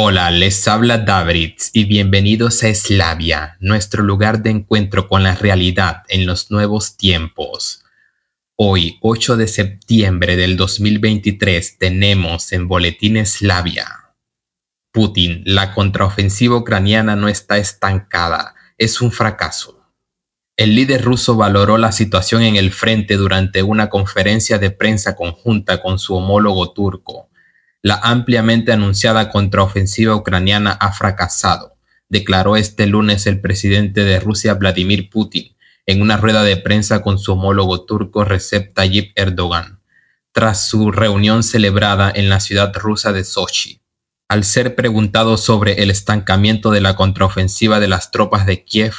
Hola, les habla Davritz y bienvenidos a Eslavia, nuestro lugar de encuentro con la realidad en los nuevos tiempos. Hoy, 8 de septiembre del 2023, tenemos en Boletín Eslavia. Putin, la contraofensiva ucraniana no está estancada, es un fracaso. El líder ruso valoró la situación en el frente durante una conferencia de prensa conjunta con su homólogo turco la ampliamente anunciada contraofensiva ucraniana ha fracasado, declaró este lunes el presidente de Rusia Vladimir Putin en una rueda de prensa con su homólogo turco Recep Tayyip Erdogan, tras su reunión celebrada en la ciudad rusa de Sochi. Al ser preguntado sobre el estancamiento de la contraofensiva de las tropas de Kiev,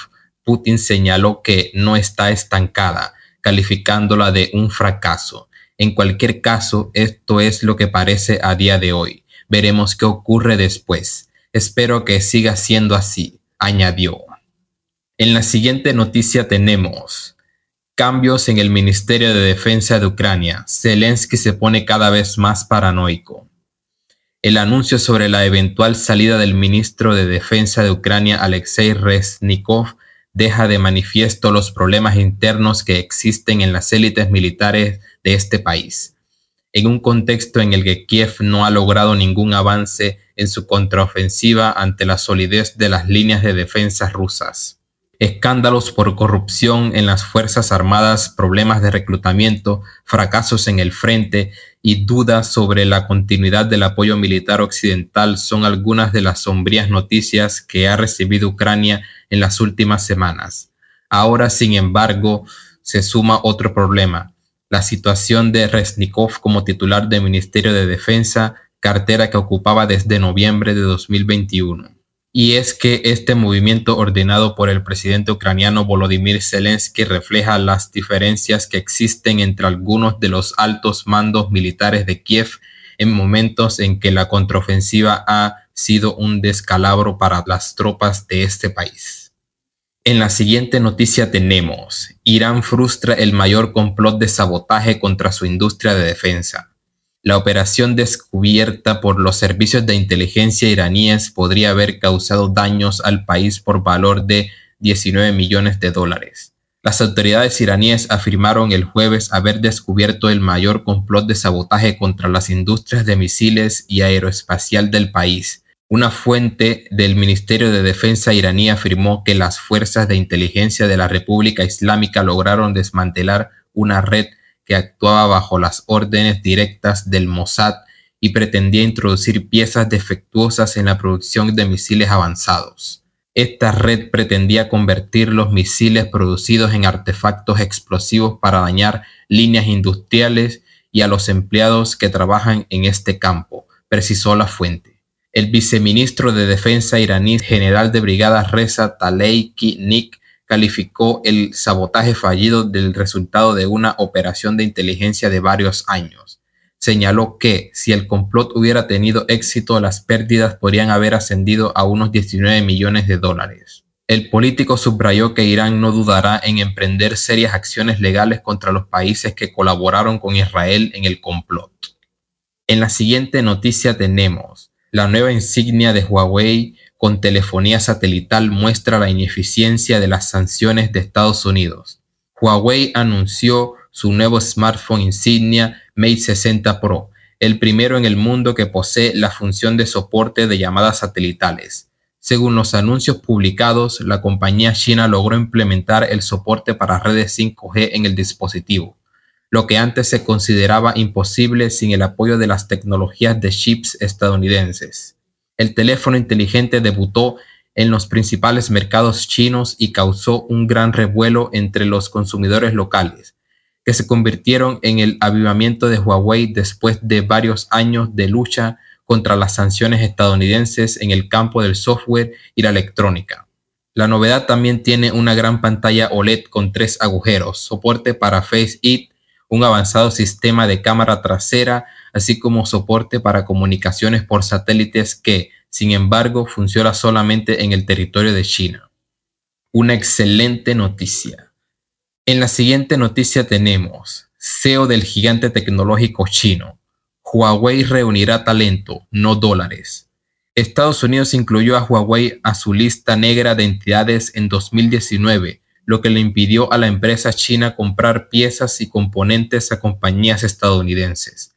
Putin señaló que no está estancada, calificándola de un fracaso en cualquier caso, esto es lo que parece a día de hoy. Veremos qué ocurre después. Espero que siga siendo así, añadió. En la siguiente noticia tenemos cambios en el Ministerio de Defensa de Ucrania. Zelensky se pone cada vez más paranoico. El anuncio sobre la eventual salida del ministro de Defensa de Ucrania, Alexei Reznikov, deja de manifiesto los problemas internos que existen en las élites militares de este país, en un contexto en el que Kiev no ha logrado ningún avance en su contraofensiva ante la solidez de las líneas de defensa rusas. Escándalos por corrupción en las Fuerzas Armadas, problemas de reclutamiento, fracasos en el frente y dudas sobre la continuidad del apoyo militar occidental son algunas de las sombrías noticias que ha recibido Ucrania en las últimas semanas. Ahora, sin embargo, se suma otro problema, la situación de Resnikov como titular del Ministerio de Defensa, cartera que ocupaba desde noviembre de 2021 y es que este movimiento ordenado por el presidente ucraniano Volodymyr Zelensky refleja las diferencias que existen entre algunos de los altos mandos militares de Kiev en momentos en que la contraofensiva ha sido un descalabro para las tropas de este país. En la siguiente noticia tenemos, Irán frustra el mayor complot de sabotaje contra su industria de defensa. La operación descubierta por los servicios de inteligencia iraníes podría haber causado daños al país por valor de 19 millones de dólares. Las autoridades iraníes afirmaron el jueves haber descubierto el mayor complot de sabotaje contra las industrias de misiles y aeroespacial del país. Una fuente del Ministerio de Defensa iraní afirmó que las fuerzas de inteligencia de la República Islámica lograron desmantelar una red que actuaba bajo las órdenes directas del Mossad y pretendía introducir piezas defectuosas en la producción de misiles avanzados. Esta red pretendía convertir los misiles producidos en artefactos explosivos para dañar líneas industriales y a los empleados que trabajan en este campo, precisó la fuente. El viceministro de Defensa iraní, general de brigada Reza Taleiki Nik, calificó el sabotaje fallido del resultado de una operación de inteligencia de varios años. Señaló que si el complot hubiera tenido éxito, las pérdidas podrían haber ascendido a unos 19 millones de dólares. El político subrayó que Irán no dudará en emprender serias acciones legales contra los países que colaboraron con Israel en el complot. En la siguiente noticia tenemos la nueva insignia de Huawei con telefonía satelital muestra la ineficiencia de las sanciones de Estados Unidos. Huawei anunció su nuevo smartphone insignia Mate 60 Pro, el primero en el mundo que posee la función de soporte de llamadas satelitales. Según los anuncios publicados, la compañía china logró implementar el soporte para redes 5G en el dispositivo, lo que antes se consideraba imposible sin el apoyo de las tecnologías de chips estadounidenses el teléfono inteligente debutó en los principales mercados chinos y causó un gran revuelo entre los consumidores locales, que se convirtieron en el avivamiento de Huawei después de varios años de lucha contra las sanciones estadounidenses en el campo del software y la electrónica. La novedad también tiene una gran pantalla OLED con tres agujeros, soporte para Face It, un avanzado sistema de cámara trasera así como soporte para comunicaciones por satélites que, sin embargo, funciona solamente en el territorio de China. Una excelente noticia. En la siguiente noticia tenemos CEO del gigante tecnológico chino. Huawei reunirá talento, no dólares. Estados Unidos incluyó a Huawei a su lista negra de entidades en 2019, lo que le impidió a la empresa china comprar piezas y componentes a compañías estadounidenses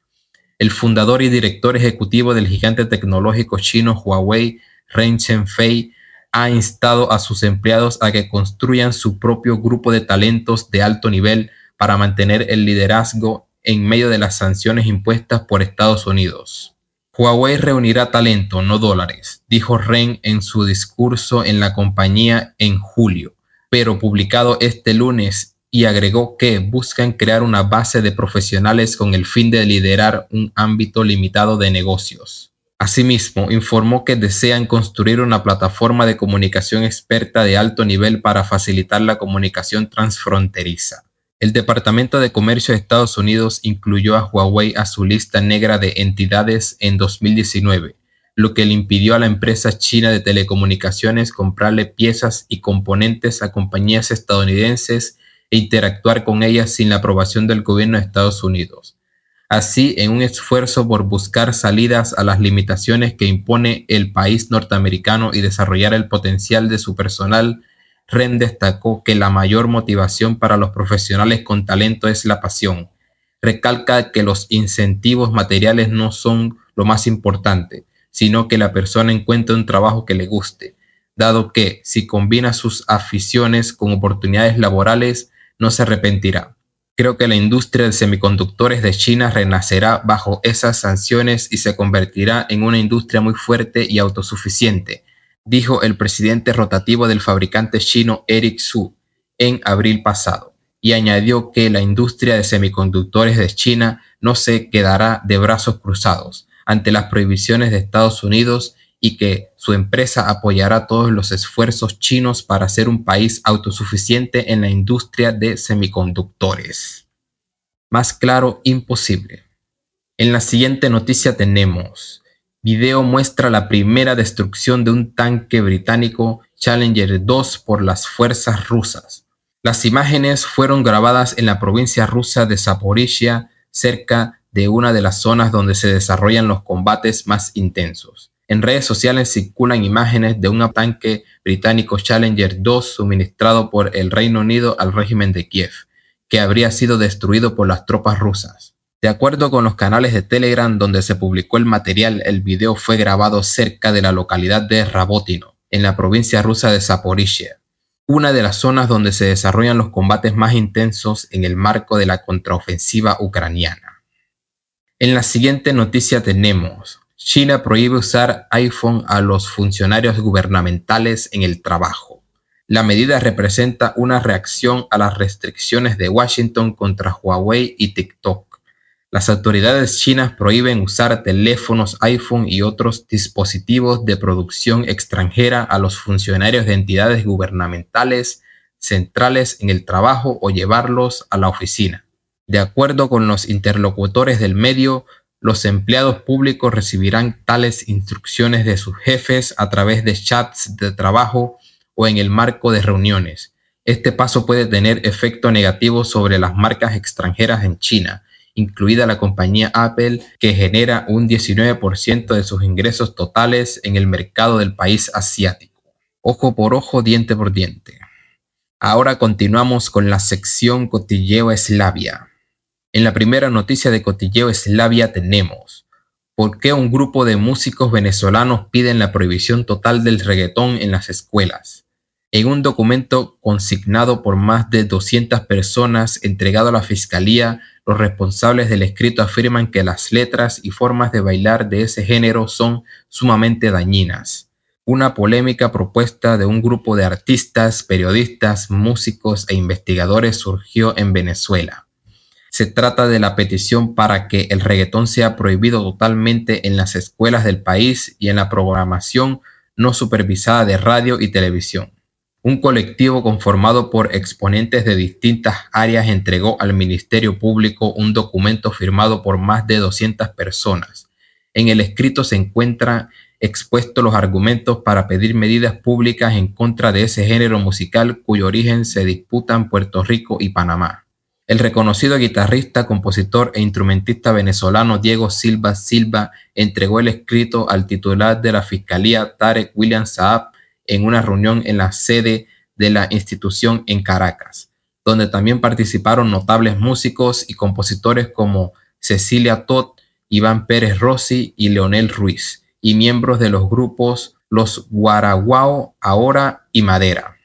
el fundador y director ejecutivo del gigante tecnológico chino Huawei, Ren Chenfei, ha instado a sus empleados a que construyan su propio grupo de talentos de alto nivel para mantener el liderazgo en medio de las sanciones impuestas por Estados Unidos. Huawei reunirá talento, no dólares, dijo Ren en su discurso en la compañía en julio, pero publicado este lunes y agregó que buscan crear una base de profesionales con el fin de liderar un ámbito limitado de negocios. Asimismo, informó que desean construir una plataforma de comunicación experta de alto nivel para facilitar la comunicación transfronteriza. El Departamento de Comercio de Estados Unidos incluyó a Huawei a su lista negra de entidades en 2019, lo que le impidió a la empresa china de telecomunicaciones comprarle piezas y componentes a compañías estadounidenses e interactuar con ellas sin la aprobación del gobierno de Estados Unidos. Así, en un esfuerzo por buscar salidas a las limitaciones que impone el país norteamericano y desarrollar el potencial de su personal, Ren destacó que la mayor motivación para los profesionales con talento es la pasión. Recalca que los incentivos materiales no son lo más importante, sino que la persona encuentre un trabajo que le guste, dado que si combina sus aficiones con oportunidades laborales, no se arrepentirá. Creo que la industria de semiconductores de China renacerá bajo esas sanciones y se convertirá en una industria muy fuerte y autosuficiente, dijo el presidente rotativo del fabricante chino Eric Su en abril pasado, y añadió que la industria de semiconductores de China no se quedará de brazos cruzados ante las prohibiciones de Estados Unidos y que su empresa apoyará todos los esfuerzos chinos para ser un país autosuficiente en la industria de semiconductores. Más claro, imposible. En la siguiente noticia tenemos, video muestra la primera destrucción de un tanque británico Challenger 2 por las fuerzas rusas. Las imágenes fueron grabadas en la provincia rusa de Zaporizhia, cerca de una de las zonas donde se desarrollan los combates más intensos. En redes sociales circulan imágenes de un tanque británico Challenger 2 suministrado por el Reino Unido al régimen de Kiev, que habría sido destruido por las tropas rusas. De acuerdo con los canales de Telegram donde se publicó el material, el video fue grabado cerca de la localidad de Rabotino, en la provincia rusa de Zaporizhia, una de las zonas donde se desarrollan los combates más intensos en el marco de la contraofensiva ucraniana. En la siguiente noticia tenemos, China prohíbe usar iPhone a los funcionarios gubernamentales en el trabajo. La medida representa una reacción a las restricciones de Washington contra Huawei y TikTok. Las autoridades chinas prohíben usar teléfonos iPhone y otros dispositivos de producción extranjera a los funcionarios de entidades gubernamentales centrales en el trabajo o llevarlos a la oficina. De acuerdo con los interlocutores del medio, los empleados públicos recibirán tales instrucciones de sus jefes a través de chats de trabajo o en el marco de reuniones. Este paso puede tener efecto negativo sobre las marcas extranjeras en China, incluida la compañía Apple, que genera un 19% de sus ingresos totales en el mercado del país asiático. Ojo por ojo, diente por diente. Ahora continuamos con la sección Cotilleo Eslavia. En la primera noticia de Cotilleo Eslavia tenemos ¿Por qué un grupo de músicos venezolanos piden la prohibición total del reggaetón en las escuelas? En un documento consignado por más de 200 personas entregado a la Fiscalía, los responsables del escrito afirman que las letras y formas de bailar de ese género son sumamente dañinas. Una polémica propuesta de un grupo de artistas, periodistas, músicos e investigadores surgió en Venezuela. Se trata de la petición para que el reggaetón sea prohibido totalmente en las escuelas del país y en la programación no supervisada de radio y televisión. Un colectivo conformado por exponentes de distintas áreas entregó al Ministerio Público un documento firmado por más de 200 personas. En el escrito se encuentran expuestos los argumentos para pedir medidas públicas en contra de ese género musical cuyo origen se disputa en Puerto Rico y Panamá el reconocido guitarrista, compositor e instrumentista venezolano Diego Silva Silva entregó el escrito al titular de la Fiscalía Tarek William Saab en una reunión en la sede de la institución en Caracas, donde también participaron notables músicos y compositores como Cecilia Todd, Iván Pérez Rossi y Leonel Ruiz, y miembros de los grupos Los Guaraguao Ahora y Madera.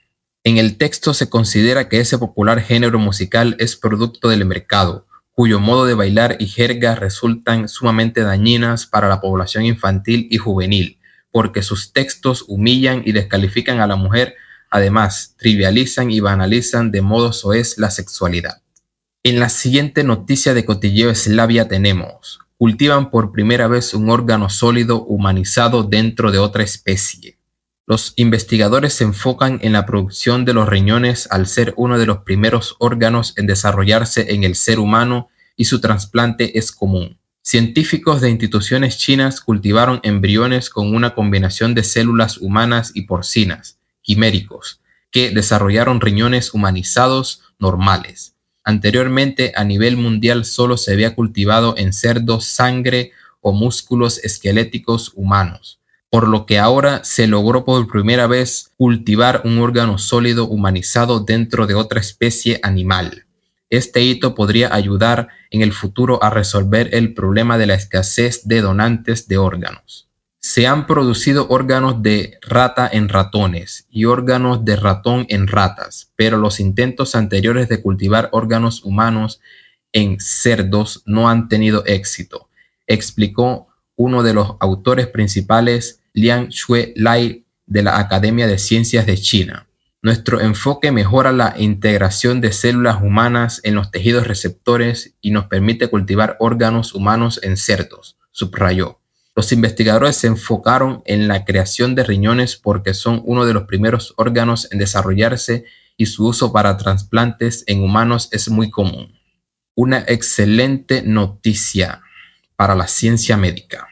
En el texto se considera que ese popular género musical es producto del mercado, cuyo modo de bailar y jerga resultan sumamente dañinas para la población infantil y juvenil, porque sus textos humillan y descalifican a la mujer, además trivializan y banalizan de modo soez la sexualidad. En la siguiente noticia de Cotilleo Eslavia tenemos, cultivan por primera vez un órgano sólido humanizado dentro de otra especie. Los investigadores se enfocan en la producción de los riñones al ser uno de los primeros órganos en desarrollarse en el ser humano y su trasplante es común. Científicos de instituciones chinas cultivaron embriones con una combinación de células humanas y porcinas, quiméricos, que desarrollaron riñones humanizados normales. Anteriormente, a nivel mundial solo se había cultivado en cerdos sangre o músculos esqueléticos humanos por lo que ahora se logró por primera vez cultivar un órgano sólido humanizado dentro de otra especie animal. Este hito podría ayudar en el futuro a resolver el problema de la escasez de donantes de órganos. Se han producido órganos de rata en ratones y órganos de ratón en ratas, pero los intentos anteriores de cultivar órganos humanos en cerdos no han tenido éxito, explicó uno de los autores principales, Liang Shue Lai, de la Academia de Ciencias de China. Nuestro enfoque mejora la integración de células humanas en los tejidos receptores y nos permite cultivar órganos humanos en cerdos, subrayó. Los investigadores se enfocaron en la creación de riñones porque son uno de los primeros órganos en desarrollarse y su uso para trasplantes en humanos es muy común. Una excelente noticia para la ciencia médica.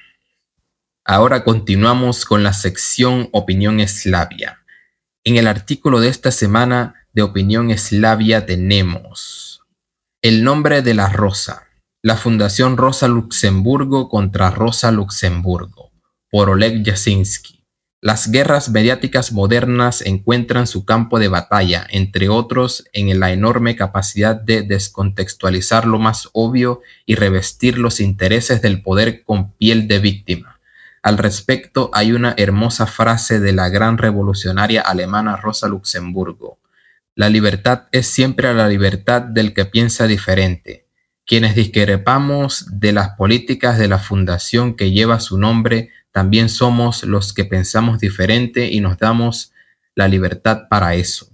Ahora continuamos con la sección Opinión Eslavia. En el artículo de esta semana de Opinión Eslavia tenemos el nombre de la rosa, la Fundación Rosa Luxemburgo contra Rosa Luxemburgo, por Oleg Jasinski. Las guerras mediáticas modernas encuentran su campo de batalla, entre otros, en la enorme capacidad de descontextualizar lo más obvio y revestir los intereses del poder con piel de víctima. Al respecto, hay una hermosa frase de la gran revolucionaria alemana Rosa Luxemburgo. La libertad es siempre la libertad del que piensa diferente. Quienes discrepamos de las políticas de la fundación que lleva su nombre también somos los que pensamos diferente y nos damos la libertad para eso.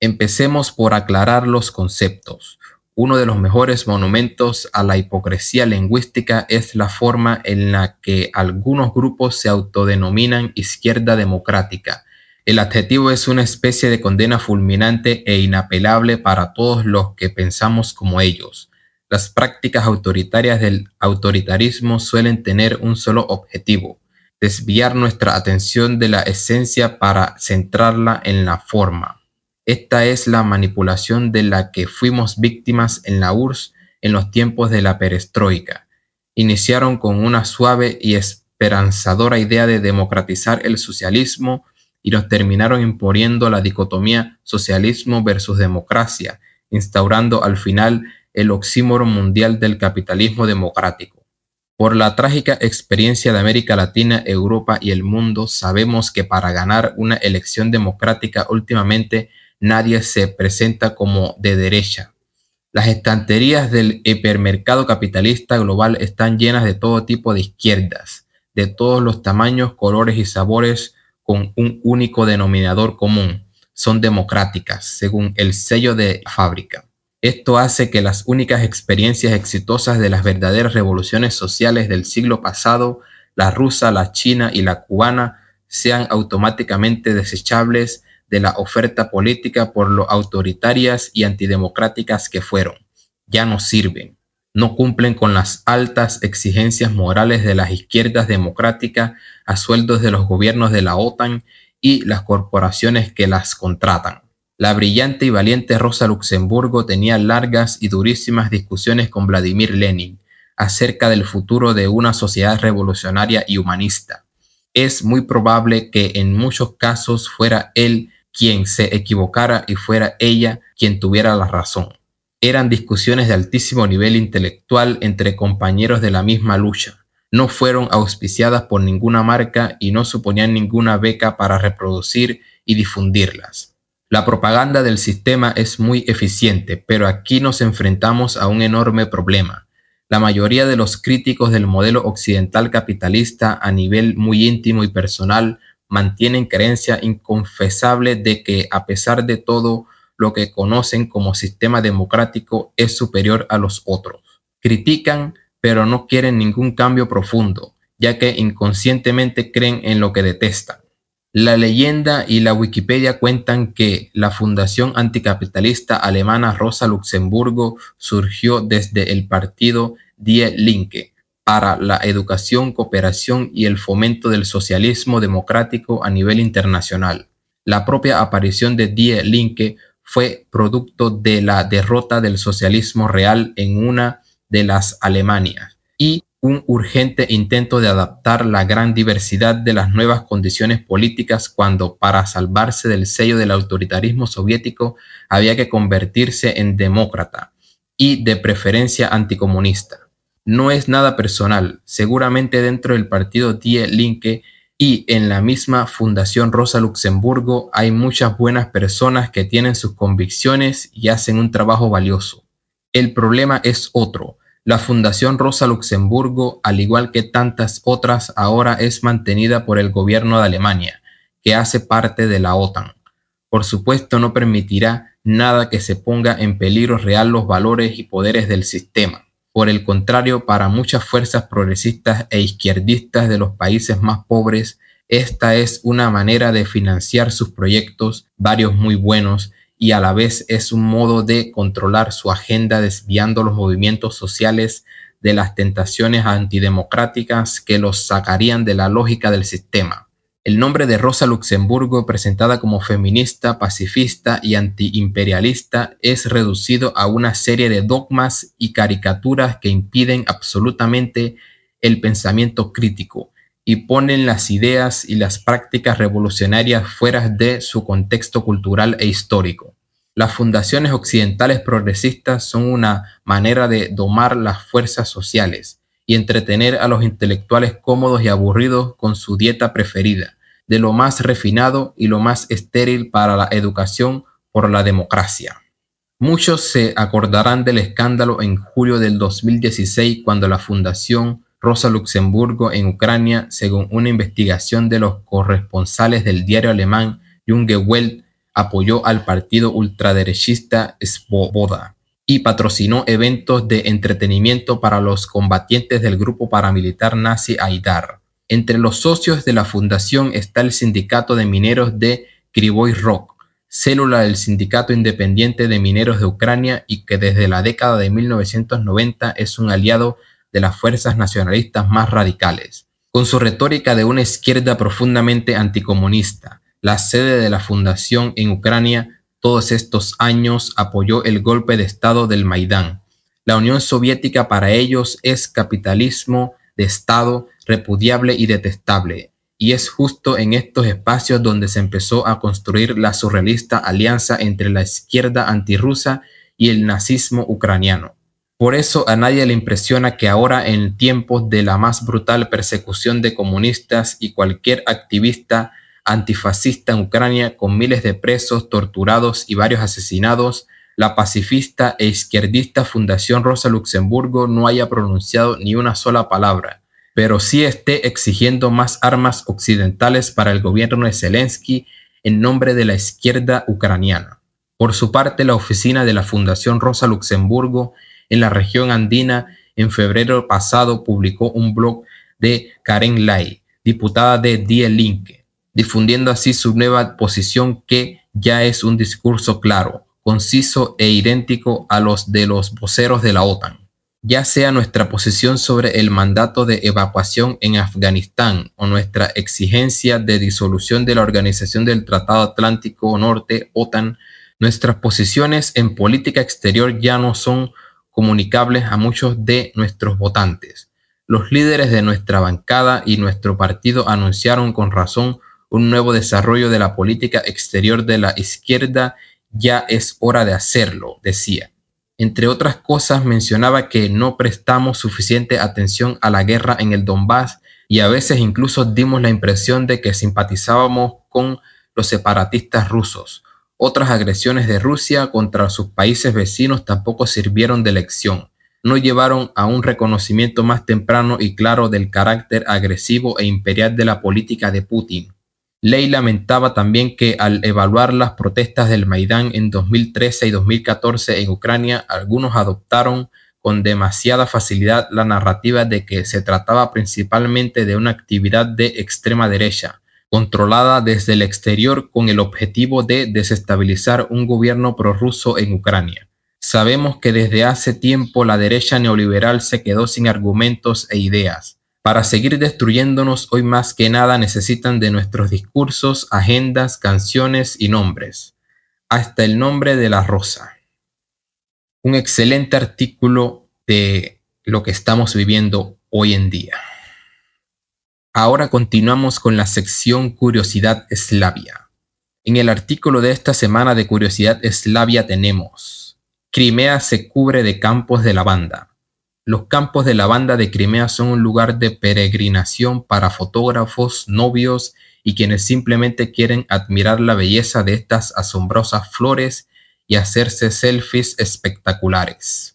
Empecemos por aclarar los conceptos. Uno de los mejores monumentos a la hipocresía lingüística es la forma en la que algunos grupos se autodenominan izquierda democrática. El adjetivo es una especie de condena fulminante e inapelable para todos los que pensamos como ellos. Las prácticas autoritarias del autoritarismo suelen tener un solo objetivo, desviar nuestra atención de la esencia para centrarla en la forma. Esta es la manipulación de la que fuimos víctimas en la URSS en los tiempos de la perestroika. Iniciaron con una suave y esperanzadora idea de democratizar el socialismo y nos terminaron imponiendo la dicotomía socialismo versus democracia, instaurando al final el oxímoro mundial del capitalismo democrático. Por la trágica experiencia de América Latina, Europa y el mundo, sabemos que para ganar una elección democrática últimamente nadie se presenta como de derecha. Las estanterías del hipermercado capitalista global están llenas de todo tipo de izquierdas, de todos los tamaños, colores y sabores, con un único denominador común. Son democráticas, según el sello de fábrica. Esto hace que las únicas experiencias exitosas de las verdaderas revoluciones sociales del siglo pasado, la rusa, la china y la cubana, sean automáticamente desechables de la oferta política por lo autoritarias y antidemocráticas que fueron. Ya no sirven, no cumplen con las altas exigencias morales de las izquierdas democráticas a sueldos de los gobiernos de la OTAN y las corporaciones que las contratan. La brillante y valiente Rosa Luxemburgo tenía largas y durísimas discusiones con Vladimir Lenin acerca del futuro de una sociedad revolucionaria y humanista. Es muy probable que en muchos casos fuera él quien se equivocara y fuera ella quien tuviera la razón. Eran discusiones de altísimo nivel intelectual entre compañeros de la misma lucha. No fueron auspiciadas por ninguna marca y no suponían ninguna beca para reproducir y difundirlas la propaganda del sistema es muy eficiente, pero aquí nos enfrentamos a un enorme problema. La mayoría de los críticos del modelo occidental capitalista a nivel muy íntimo y personal mantienen creencia inconfesable de que a pesar de todo lo que conocen como sistema democrático es superior a los otros. Critican, pero no quieren ningún cambio profundo, ya que inconscientemente creen en lo que detestan. La leyenda y la Wikipedia cuentan que la Fundación Anticapitalista Alemana Rosa Luxemburgo surgió desde el partido Die Linke para la educación, cooperación y el fomento del socialismo democrático a nivel internacional. La propia aparición de Die Linke fue producto de la derrota del socialismo real en una de las Alemanias y un urgente intento de adaptar la gran diversidad de las nuevas condiciones políticas cuando, para salvarse del sello del autoritarismo soviético, había que convertirse en demócrata y de preferencia anticomunista. No es nada personal, seguramente dentro del partido Die Linke y en la misma Fundación Rosa Luxemburgo hay muchas buenas personas que tienen sus convicciones y hacen un trabajo valioso. El problema es otro la Fundación Rosa Luxemburgo, al igual que tantas otras, ahora es mantenida por el gobierno de Alemania, que hace parte de la OTAN. Por supuesto, no permitirá nada que se ponga en peligro real los valores y poderes del sistema. Por el contrario, para muchas fuerzas progresistas e izquierdistas de los países más pobres, esta es una manera de financiar sus proyectos, varios muy buenos, y a la vez es un modo de controlar su agenda desviando los movimientos sociales de las tentaciones antidemocráticas que los sacarían de la lógica del sistema. El nombre de Rosa Luxemburgo, presentada como feminista, pacifista y antiimperialista, es reducido a una serie de dogmas y caricaturas que impiden absolutamente el pensamiento crítico, y ponen las ideas y las prácticas revolucionarias fuera de su contexto cultural e histórico. Las fundaciones occidentales progresistas son una manera de domar las fuerzas sociales y entretener a los intelectuales cómodos y aburridos con su dieta preferida, de lo más refinado y lo más estéril para la educación por la democracia. Muchos se acordarán del escándalo en julio del 2016 cuando la Fundación Rosa Luxemburgo en Ucrania, según una investigación de los corresponsales del diario alemán Junge Welt, apoyó al partido ultraderechista Svoboda y patrocinó eventos de entretenimiento para los combatientes del grupo paramilitar nazi Aidar. Entre los socios de la fundación está el sindicato de mineros de Krivoy Rok, célula del Sindicato Independiente de Mineros de Ucrania y que desde la década de 1990 es un aliado de las fuerzas nacionalistas más radicales. Con su retórica de una izquierda profundamente anticomunista, la sede de la fundación en Ucrania todos estos años apoyó el golpe de Estado del Maidán. La Unión Soviética para ellos es capitalismo de Estado repudiable y detestable, y es justo en estos espacios donde se empezó a construir la surrealista alianza entre la izquierda antirrusa y el nazismo ucraniano. Por eso a nadie le impresiona que ahora en tiempos de la más brutal persecución de comunistas y cualquier activista antifascista en Ucrania con miles de presos, torturados y varios asesinados, la pacifista e izquierdista Fundación Rosa Luxemburgo no haya pronunciado ni una sola palabra, pero sí esté exigiendo más armas occidentales para el gobierno de Zelensky en nombre de la izquierda ucraniana. Por su parte, la oficina de la Fundación Rosa Luxemburgo en la región andina, en febrero pasado publicó un blog de Karen Lai, diputada de Die Linke, difundiendo así su nueva posición que ya es un discurso claro, conciso e idéntico a los de los voceros de la OTAN. Ya sea nuestra posición sobre el mandato de evacuación en Afganistán o nuestra exigencia de disolución de la Organización del Tratado Atlántico Norte, OTAN, nuestras posiciones en política exterior ya no son comunicables a muchos de nuestros votantes. Los líderes de nuestra bancada y nuestro partido anunciaron con razón un nuevo desarrollo de la política exterior de la izquierda. Ya es hora de hacerlo, decía. Entre otras cosas, mencionaba que no prestamos suficiente atención a la guerra en el Donbass y a veces incluso dimos la impresión de que simpatizábamos con los separatistas rusos otras agresiones de Rusia contra sus países vecinos tampoco sirvieron de lección. No llevaron a un reconocimiento más temprano y claro del carácter agresivo e imperial de la política de Putin. Ley lamentaba también que al evaluar las protestas del Maidán en 2013 y 2014 en Ucrania, algunos adoptaron con demasiada facilidad la narrativa de que se trataba principalmente de una actividad de extrema derecha, controlada desde el exterior con el objetivo de desestabilizar un gobierno prorruso en Ucrania. Sabemos que desde hace tiempo la derecha neoliberal se quedó sin argumentos e ideas. Para seguir destruyéndonos hoy más que nada necesitan de nuestros discursos, agendas, canciones y nombres. Hasta el nombre de la rosa. Un excelente artículo de lo que estamos viviendo hoy en día. Ahora continuamos con la sección Curiosidad Eslavia. En el artículo de esta semana de Curiosidad Eslavia tenemos Crimea se cubre de campos de lavanda. Los campos de lavanda de Crimea son un lugar de peregrinación para fotógrafos, novios y quienes simplemente quieren admirar la belleza de estas asombrosas flores y hacerse selfies espectaculares.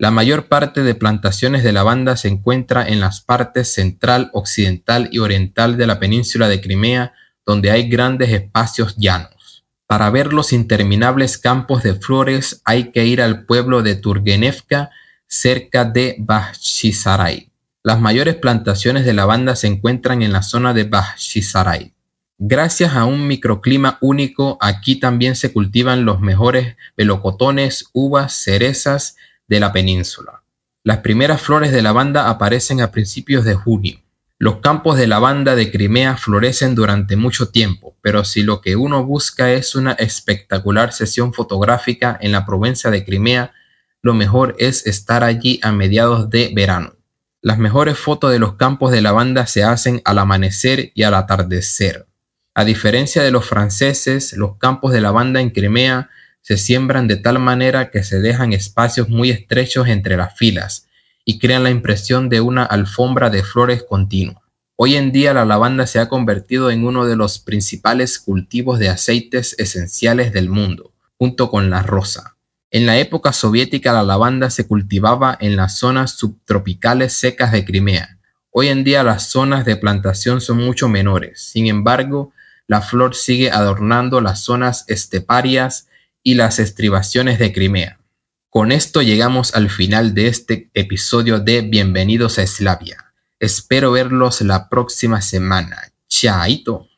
La mayor parte de plantaciones de lavanda se encuentra en las partes central, occidental y oriental de la península de Crimea, donde hay grandes espacios llanos. Para ver los interminables campos de flores hay que ir al pueblo de Turgenevka, cerca de Bashisaray. Las mayores plantaciones de lavanda se encuentran en la zona de Bashisaray. Gracias a un microclima único, aquí también se cultivan los mejores pelocotones, uvas, cerezas, de la península. Las primeras flores de lavanda aparecen a principios de junio. Los campos de lavanda de Crimea florecen durante mucho tiempo, pero si lo que uno busca es una espectacular sesión fotográfica en la provincia de Crimea, lo mejor es estar allí a mediados de verano. Las mejores fotos de los campos de lavanda se hacen al amanecer y al atardecer. A diferencia de los franceses, los campos de lavanda en Crimea se siembran de tal manera que se dejan espacios muy estrechos entre las filas y crean la impresión de una alfombra de flores continua. Hoy en día la lavanda se ha convertido en uno de los principales cultivos de aceites esenciales del mundo, junto con la rosa. En la época soviética la lavanda se cultivaba en las zonas subtropicales secas de Crimea. Hoy en día las zonas de plantación son mucho menores. Sin embargo, la flor sigue adornando las zonas esteparias y las estribaciones de Crimea. Con esto llegamos al final de este episodio de Bienvenidos a Eslavia. Espero verlos la próxima semana. Chaito.